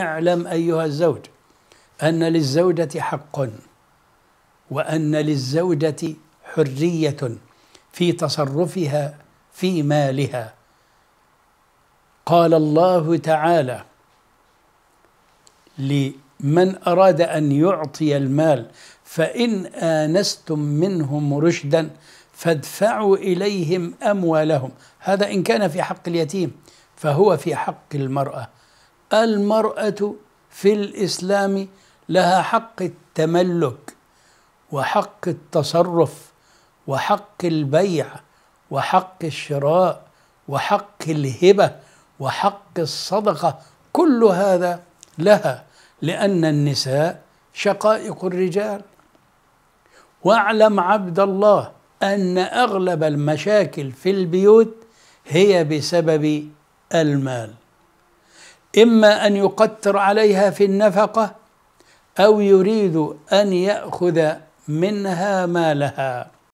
اعلم أيها الزوج أن للزوجة حق وأن للزوجة حرية في تصرفها في مالها قال الله تعالى لمن أراد أن يعطي المال فإن آنستم منهم رشدا فادفعوا إليهم أموالهم هذا إن كان في حق اليتيم فهو في حق المرأة المرأة في الإسلام لها حق التملك وحق التصرف وحق البيع وحق الشراء وحق الهبة وحق الصدقة كل هذا لها لأن النساء شقائق الرجال واعلم عبد الله أن أغلب المشاكل في البيوت هي بسبب المال إما أن يقتر عليها في النفقة أو يريد أن يأخذ منها مالها